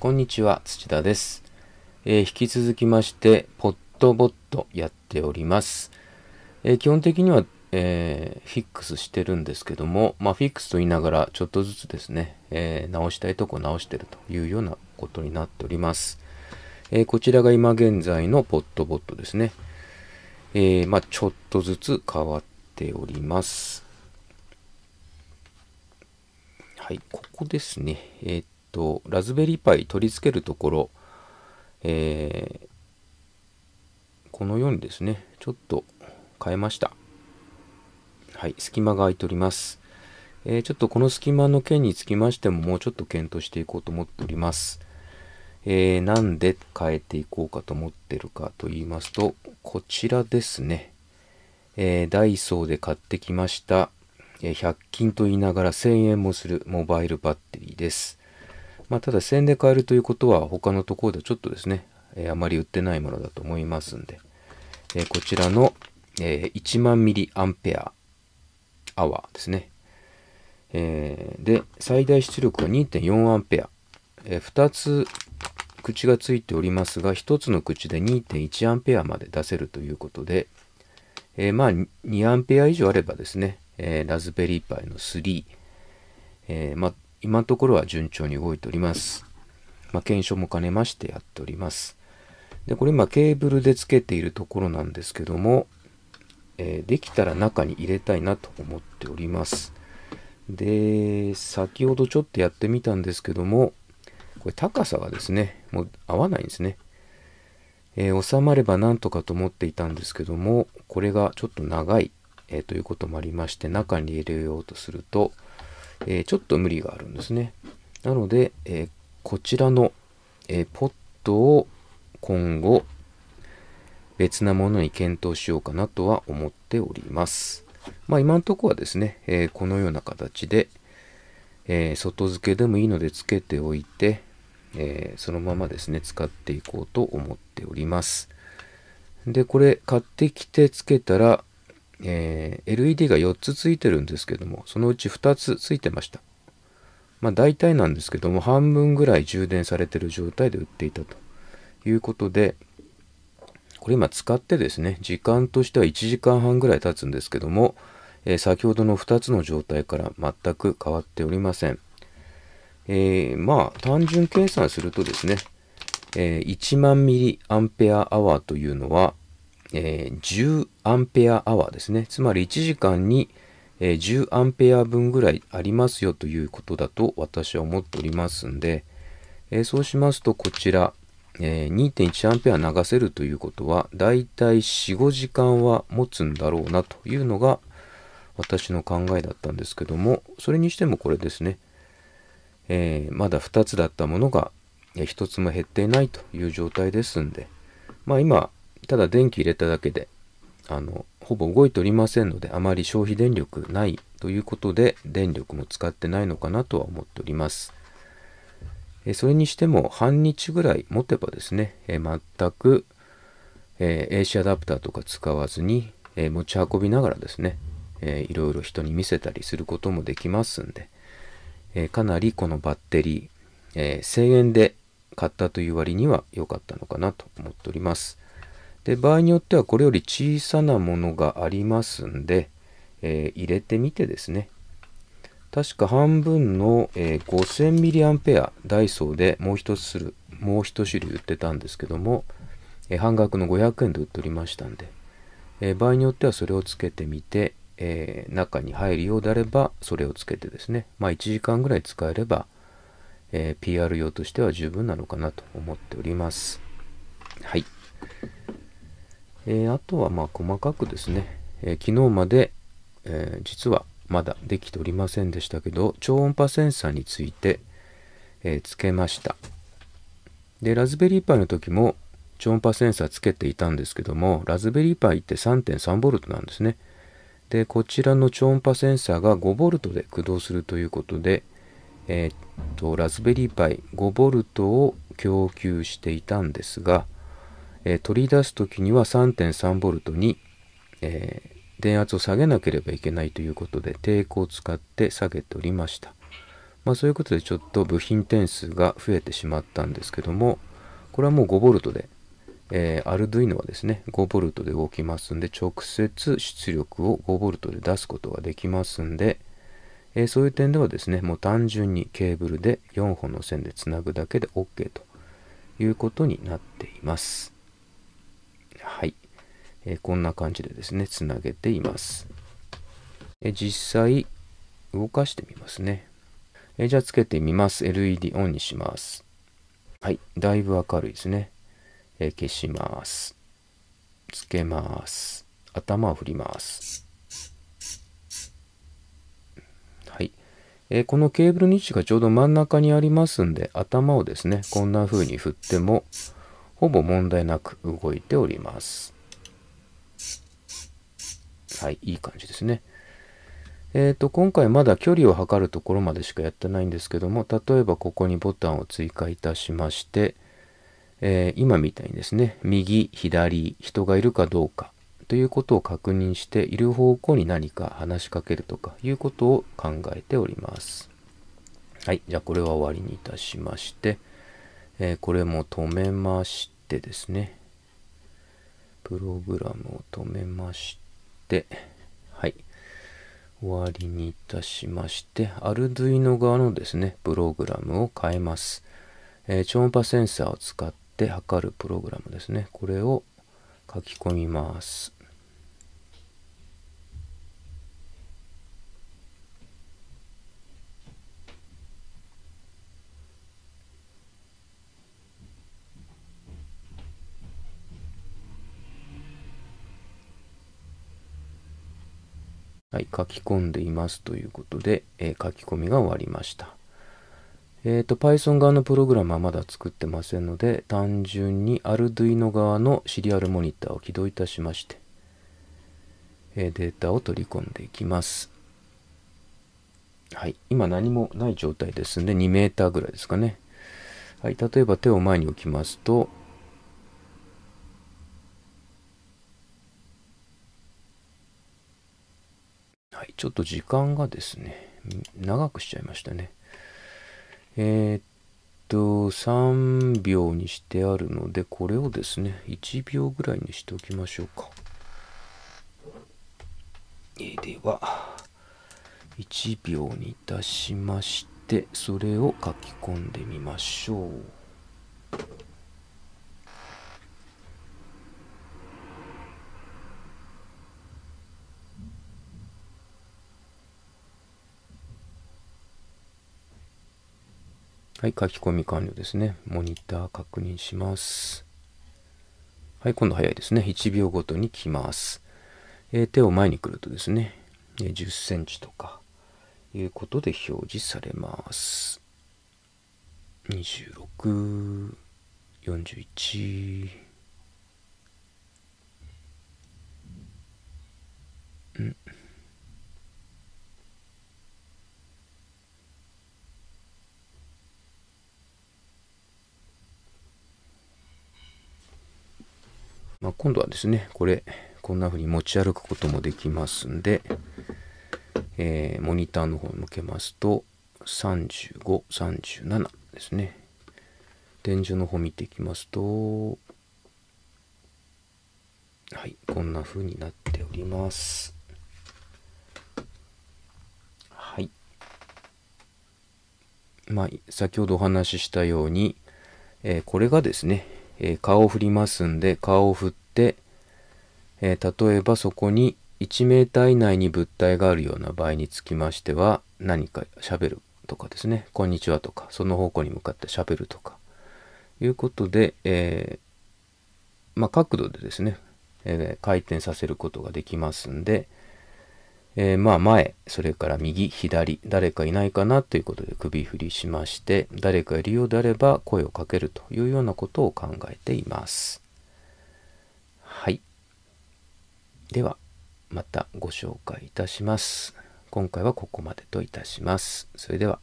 こんにちは、土田です。えー、引き続きまして、ポットボットやっております。えー、基本的には、えー、フィックスしてるんですけども、まあ、フィックスと言いながら、ちょっとずつですね、え直したいとこ直してるというようなことになっております。えこちらが今現在のポットボットですね。えまあ、ちょっとずつ変わっております。はい、ここですね。えー、と、ラズベリーパイ取り付けるところ、えー、このようにですね、ちょっと変えました。はい、隙間が空いております。えー、ちょっとこの隙間の件につきましても、もうちょっと検討していこうと思っております。えー、なんで変えていこうかと思ってるかと言いますと、こちらですね。えー、ダイソーで買ってきました、え100均と言いながら1000円もするモバイルバッテリーです。まあ、ただ1000円で買えるということは他のところでちょっとですね、えー、あまり売ってないものだと思いますんで、えー、こちらの、えー、1万ミリアンペアアワーですね、えー、で最大出力が2.4アンペア、2つ口がついておりますが1つの口で2.1アンペアまで出せるということで、えー、まあ2アンペア以上あればですね、えー、ラズベリーパイの3、えー、まあ今のところは順調に動いております。まあ、検証も兼ねましてやっております。で、これ今ケーブルでつけているところなんですけども、えー、できたら中に入れたいなと思っております。で、先ほどちょっとやってみたんですけども、これ高さがですね、もう合わないんですね。えー、収まればなんとかと思っていたんですけども、これがちょっと長い、えー、ということもありまして、中に入れようとすると、えー、ちょっと無理があるんですね。なので、えー、こちらの、えポットを今後別なものに検討しようかなとは思っております。まあ今のとこはですね、えこのような形で、え外付けでもいいので付けておいて、えそのままですね、使っていこうと思っております。で、これ買ってきて付けたら、えー、LED が4つついてるんですけども、そのうち2つついてました。まあ大体なんですけども、半分ぐらい充電されてる状態で売っていたということで、これ今使ってですね、時間としては1時間半ぐらい経つんですけども、えー、先ほどの2つの状態から全く変わっておりません。えー、まあ単純計算するとですね、え1万ミリアンペアアワーというのは、え10アンペアアワーですね。つまり1時間に、え10アンペア分ぐらいありますよということだと私は思っておりますんで、えそうしますとこちら、え2.1アンペア流せるということは、だいたい4、5時間は持つんだろうなというのが私の考えだったんですけども、それにしてもこれですね、えまだ2つだったものが1つも減っていないという状態ですんで、まあ今、ただ電気入れただけで、あの、ほぼ動いておりませんので、あまり消費電力ないということで、電力も使ってないのかなとは思っております。えそれにしても、半日ぐらい持てばですね、え全く、えー、AC アダプターとか使わずに、えー、持ち運びながらですね、えー、いろいろ人に見せたりすることもできますんで、えー、かなりこのバッテリー、え1000円で買ったという割には良かったのかなと思っております。で場合によってはこれより小さなものがありますんで、えー、入れてみてですね確か半分の、えー、5000mAh ダイソーでもう一つするもう一種類売ってたんですけども、えー、半額の500円で売っておりましたんで、え場合によってはそれをつけてみて、え中に入るようであればそれをつけてですねまあ1時間ぐらい使えれば、え PR 用としては十分なのかなと思っておりますはい。えー、あとはまあ細かくですね、えー、昨日まで、えー、実はまだできておりませんでしたけど超音波センサーについて、えつけましたでラズベリーパイの時も超音波センサーつけていたんですけどもラズベリーパイって3.3 v なんですねでこちらの超音波センサーが 5V で駆動するということでえっとラズベリーパイ 5V を供給していたんですがえー、取り出す時には 3.3V に、えー、電圧を下げなければいけないということで抵抗を使って下げておりました。まあそういうことでちょっと部品点数が増えてしまったんですけども、これはもう 5V で、えー、アルドゥイノはですね、5V で動きますんで、直接出力を 5V で出すことができますんで、えー、そういう点ではですね、もう単純にケーブルで4本の線でつなぐだけで OK ということになっています。はい。えー、こんな感じでですね、つなげています。え実際、動かしてみますね。えじゃあ、つけてみます。LED オンにします。はい。だいぶ明るいですね。え消します。つけます。頭を振ります。はい。えー、このケーブルの位置がちょうど真ん中にありますんで、頭をですね、こんな風に振っても、ほぼ問題なく動いております。はい、いい感じですね。えっ、ー、と、今回まだ距離を測るところまでしかやってないんですけども、例えばここにボタンを追加いたしまして、えー、今みたいにですね、右、左、人がいるかどうかということを確認して、いる方向に何か話しかけるとかいうことを考えております。はい、じゃあこれは終わりにいたしまして、えー、これも止めまして、ってですね、プログラムを止めまして、はい。終わりにいたしまして、アルドゥイノ側のですね、プログラムを変えます。えー、超音波センサーを使って測るプログラムですね。これを書き込みます。はい、書き込んでいますということで、えー、書き込みが終わりました。えっ、ー、と、Python 側のプログラムはまだ作ってませんので、単純に Arduino 側のシリアルモニターを起動いたしまして、えー、データを取り込んでいきます。はい、今何もない状態ですんで、2 m ぐらいですかね。はい、例えば手を前に置きますと、ちょっと時間がですね、長くしちゃいましたね。えー、っと、3秒にしてあるので、これをですね、1秒ぐらいにしておきましょうか。えー、では、1秒にいたしまして、それを書き込んでみましょう。はい、書き込み完了ですね。モニター確認します。はい、今度早いですね。1秒ごとに来ます。えー、手を前に来るとですね、10センチとかいうことで表示されます。26、41、うん今度はですね、これ、こんな風に持ち歩くこともできますんで、えー、モニターの方に向けますと、35、37ですね。天井の方見ていきますと、はい、こんな風になっております。はい。まあ、先ほどお話ししたように、えー、これがですね、えー、顔を振りますんで、顔を振って、、えー、例えばそこに1メーター以内に物体があるような場合につきましては何か喋るとかですね「こんにちは」とかその方向に向かって喋るとかいうことで、えー、まあ、角度でですね、えー、回転させることができますんで、えー、まあ前それから右左誰かいないかなということで首振りしまして誰かいるようであれば声をかけるというようなことを考えています。ではまたご紹介いたします。今回はここまでといたします。それでは。